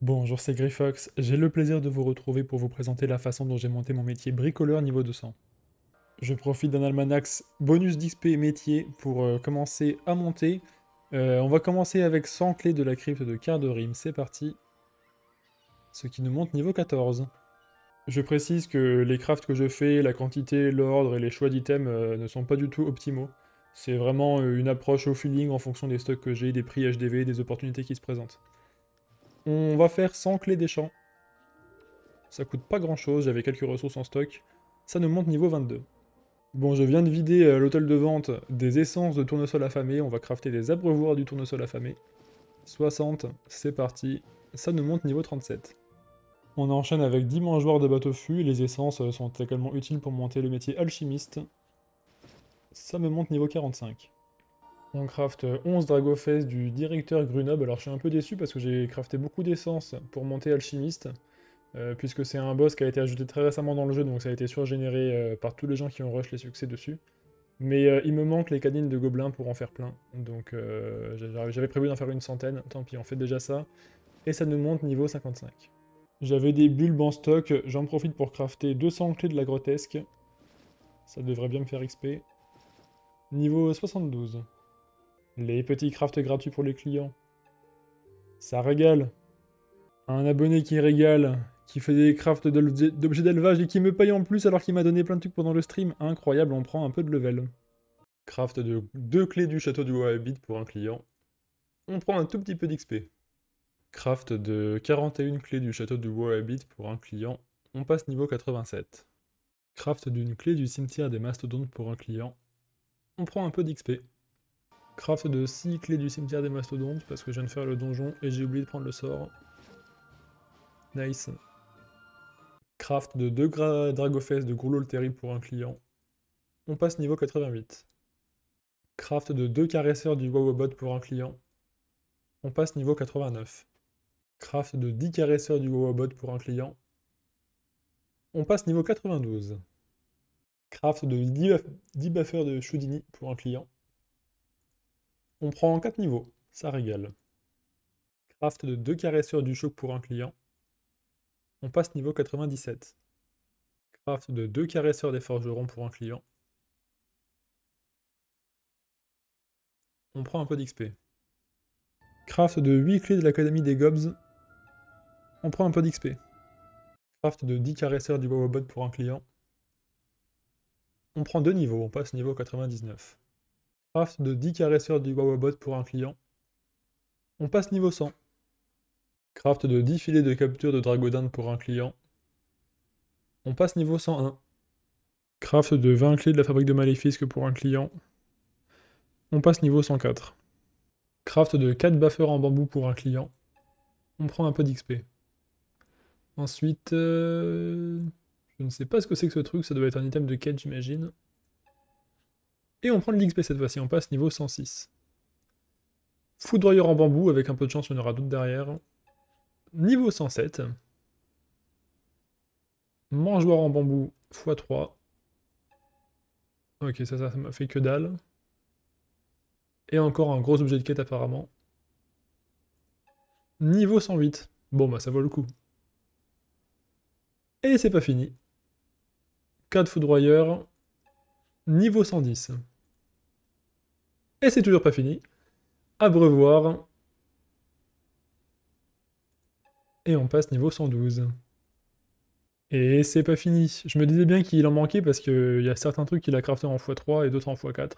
Bonjour, c'est Griffox. J'ai le plaisir de vous retrouver pour vous présenter la façon dont j'ai monté mon métier bricoleur niveau 200. Je profite d'un almanax bonus d'XP métier pour euh, commencer à monter. Euh, on va commencer avec 100 clés de la crypte de Rime. c'est parti. Ce qui nous monte niveau 14. Je précise que les crafts que je fais, la quantité, l'ordre et les choix d'items euh, ne sont pas du tout optimaux. C'est vraiment une approche au feeling en fonction des stocks que j'ai, des prix HDV, des opportunités qui se présentent. On va faire 100 clés des champs. Ça coûte pas grand chose, j'avais quelques ressources en stock. Ça nous monte niveau 22. Bon, je viens de vider euh, l'hôtel de vente des essences de tournesol affamé. On va crafter des abreuvoirs du tournesol affamé. 60, c'est parti. Ça nous monte niveau 37. On enchaîne avec 10 mangeoires de bateau fût. Les essences euh, sont également utiles pour monter le métier alchimiste. Ça me monte niveau 45. On craft 11 euh, Dragofest du directeur Grunob, Alors je suis un peu déçu parce que j'ai crafté beaucoup d'essence pour monter alchimiste. Euh, puisque c'est un boss qui a été ajouté très récemment dans le jeu, donc ça a été surgénéré euh, par tous les gens qui ont rush les succès dessus. Mais il me manque les canines de gobelins pour en faire plein, donc j'avais prévu d'en faire une centaine, tant pis, on fait déjà ça. Et ça nous monte niveau 55. J'avais des bulbes en stock, j'en profite pour crafter 200 clés de la grotesque. Ça devrait bien me faire XP. Niveau 72. Les petits crafts gratuits pour les clients. Ça régale. Un abonné qui régale, qui fait des crafts d'objets d'élevage et qui me paye en plus alors qu'il m'a donné plein de trucs pendant le stream. Incroyable, on prend un peu de level. Craft de deux clés du château du Wahhabit pour un client. On prend un tout petit peu d'XP. Craft de 41 clés du château du Wahhabit pour un client. On passe niveau 87. Craft d'une clé du cimetière des mastodontes pour un client. On prend un peu d'XP. Craft de 6 clés du cimetière des mastodontes parce que je viens de faire le donjon et j'ai oublié de prendre le sort. Nice. Craft de 2 dragofès de le Terry pour un client. On passe niveau 88. Craft de 2 caresseurs du Bot pour un client. On passe niveau 89. Craft de 10 caresseurs du Bot pour un client. On passe niveau 92. Craft de 10, buffers de Shoudini pour un client. On prend 4 niveaux, ça régale. Craft de 2 caresseurs du choc pour un client. On passe niveau 97. Craft de 2 caresseurs des forgerons pour un client. On prend un peu d'XP. Craft de 8 clés de l'Académie des Gobs. On prend un peu d'XP. Craft de 10 caresseurs du robot pour un client. On prend 2 niveaux, on passe niveau 99 craft de 10 caresseurs du Wawabot pour un client. On passe niveau 100. Craft de 10 filets de capture de Dragodin pour un client. On passe niveau 101. Craft de 20 clés de la fabrique de maléfisque pour un client. On passe niveau 104. Craft de 4 buffers en bambou pour un client. On prend un peu d'XP. Ensuite, euh, je ne sais pas ce que c'est que ce truc, ça doit être un item de quête j'imagine. Et on prend de l'XP cette fois-ci, on passe niveau 106. Foudroyeur en bambou, avec un peu de chance on aura d'autres derrière. Niveau 107. Mangeoire en bambou, x3. Ok, ça, ça, ça m'a fait que dalle. Et encore un gros objet de quête apparemment. Niveau 108. Bon bah ça vaut le coup. Et c'est pas fini. 4 foudroyeurs, niveau 110. Et c'est toujours pas fini. Abreuvoir. Et on passe niveau 112. Et c'est pas fini. Je me disais bien qu'il en manquait parce qu'il y a certains trucs qu'il a crafté en x3 et d'autres en x4.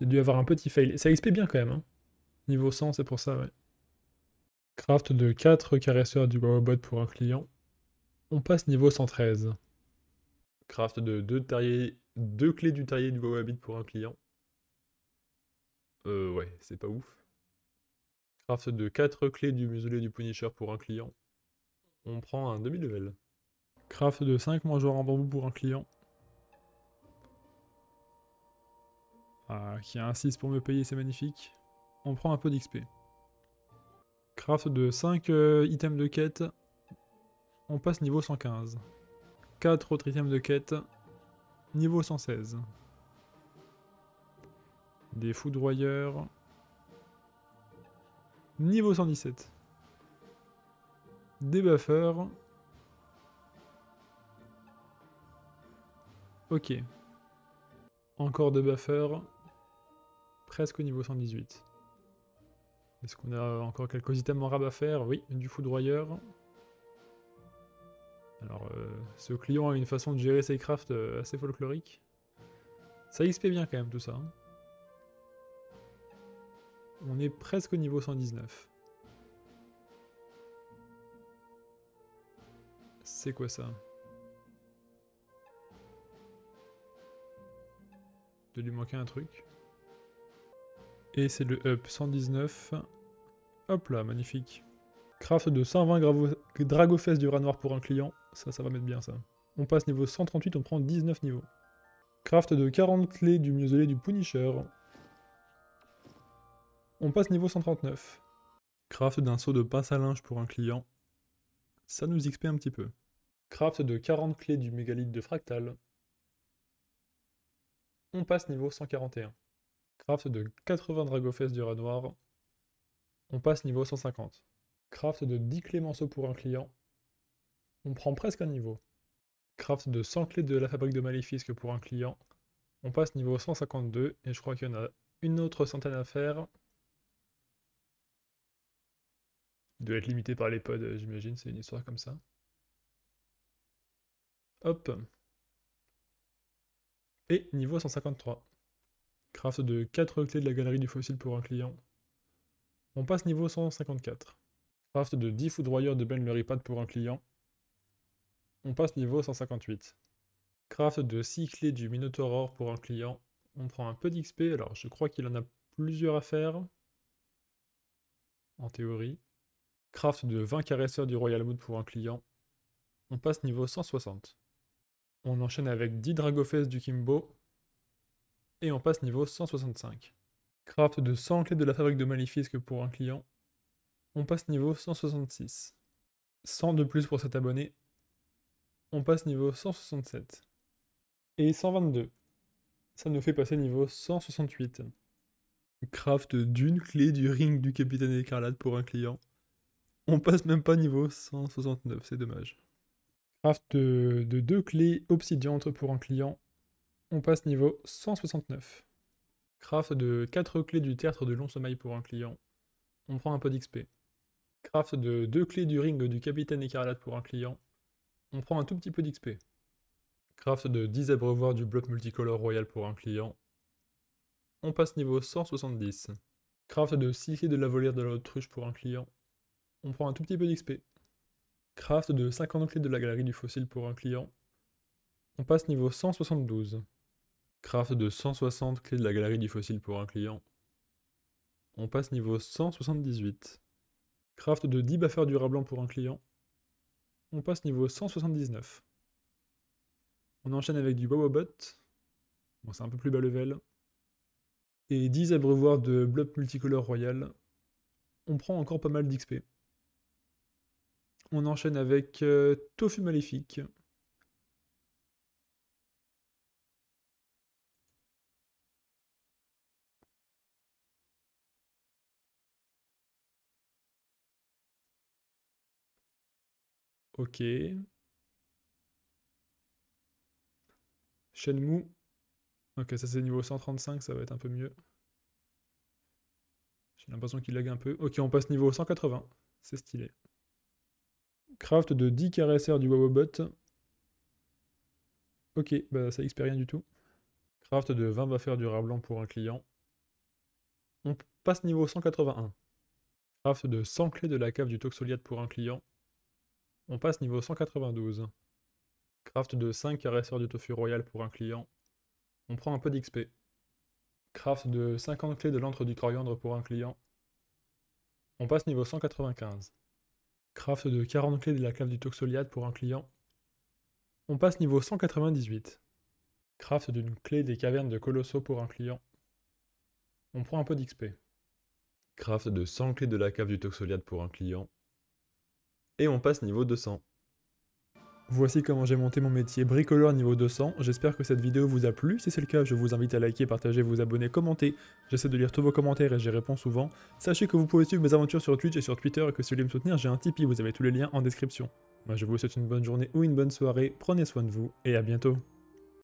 Il a dû avoir un petit fail. Ça XP bien quand même. Hein. Niveau 100, c'est pour ça, ouais. Craft de 4 caresseurs du robot pour un client. On passe niveau 113. Craft de 2 clés du terrier du Wawabit pour un client. Euh, ouais, c'est pas ouf. Craft de 4 clés du muselet du Punisher pour un client. On prend un demi-level. Craft de 5 mangeoires en bambou pour un client. Ah, qui a un 6 pour me payer, c'est magnifique. On prend un peu d'XP. Craft de 5 euh, items de quête. On passe niveau 115. 4 autres items de quête. Niveau 116. Des foudroyeurs. Niveau 117. Des buffers. Ok. Encore deux buffers. Presque au niveau 118. Est-ce qu'on a encore quelques items en rab à faire Oui, du foudroyeur. Alors, euh, ce client a une façon de gérer ses crafts euh, assez folklorique. Ça XP bien quand même tout ça. Hein. On est presque au niveau 119. C'est quoi ça De lui manquer un truc. Et c'est le up 119. Hop là, magnifique. Craft de 120 fesses du rat noir pour un client. Ça, ça va mettre bien ça. On passe niveau 138, on prend 19 niveaux. Craft de 40 clés du muselet du Punisher. On passe niveau 139. Craft d'un seau de pince à linge pour un client. Ça nous XP un petit peu. Craft de 40 clés du mégalith de Fractal. On passe niveau 141. Craft de 80 fesses du rat noir. On passe niveau 150. Craft de 10 clés clémenceaux pour un client. On prend presque un niveau. Craft de 100 clés de la fabrique de maléfices pour un client. On passe niveau 152 et je crois qu'il y en a une autre centaine à faire. Il doit être limité par les pods, j'imagine, c'est une histoire comme ça. Hop. Et niveau 153. Craft de 4 clés de la galerie du fossile pour un client. On passe niveau 154. Craft de 10 foudroyeurs de Ben Luripad pour un client. On passe niveau 158. Craft de 6 clés du Minotaur pour un client. On prend un peu d'XP. Alors, je crois qu'il en a plusieurs à faire. En théorie. Craft de 20 caresseurs du Royal Mood pour un client. On passe niveau 160. On enchaîne avec 10 Dragofes du Kimbo. Et on passe niveau 165. Craft de 100 clés de la fabrique de Malifisque pour un client. On passe niveau 166. 100 de plus pour cet abonné. On passe niveau 167. Et 122. Ça nous fait passer niveau 168. Craft d'une clé du ring du capitaine écarlate pour un client. On passe même pas niveau 169, c'est dommage. Craft de, deux clés obsidiantes pour un client. On passe niveau 169. Craft de quatre clés du théâtre de long sommeil pour un client. On prend un peu d'XP. Craft de 2 clés du ring du capitaine écarlate pour un client. On prend un tout petit peu d'XP. Craft de 10 abreuvoirs du bloc multicolore royal pour un client. On passe niveau 170. Craft de 6 clés de la volière de l'autruche pour un client. On prend un tout petit peu d'XP. Craft de 50 clés de la galerie du fossile pour un client. On passe niveau 172. Craft de 160 clés de la galerie du fossile pour un client. On passe niveau 178. Craft de 10 buffers blanc pour un client. On passe niveau 179. On enchaîne avec du bot Bon, c'est un peu plus bas level. Et 10 abreuvoirs de blob multicolore royal. On prend encore pas mal d'XP. On enchaîne avec euh, Tofu Maléfique. Ok. mou Ok, ça c'est niveau 135, ça va être un peu mieux. J'ai l'impression qu'il lag un peu. Ok, on passe niveau 180. C'est stylé. Craft de 10 caresseurs du Wobobot. Ok, bah ça XP rien du tout. Craft de 20 du rare blanc pour un client. On passe niveau 181. Craft de 100 clés de la cave du Toxoliad pour un client. On passe niveau 192. Craft de 5 caresseurs du tofu royal pour un client. On prend un peu d'XP. Craft de 50 clés de l'antre du coriandre pour un client. On passe niveau 195. Craft de 40 clés de la cave du toxoliade pour un client. On passe niveau 198. Craft d'une clé des cavernes de Colosso pour un client. On prend un peu d'XP. Craft de 100 clés de la cave du toxoliade pour un client et on passe niveau 200. Voici comment j'ai monté mon métier bricoleur niveau 200, j'espère que cette vidéo vous a plu, si c'est le cas je vous invite à liker, partager, vous abonner, commenter, j'essaie de lire tous vos commentaires et j'y réponds souvent. Sachez que vous pouvez suivre mes aventures sur Twitch et sur Twitter et que si vous voulez me soutenir j'ai un Tipeee, vous avez tous les liens en description. Moi je vous souhaite une bonne journée ou une bonne soirée, prenez soin de vous et à bientôt.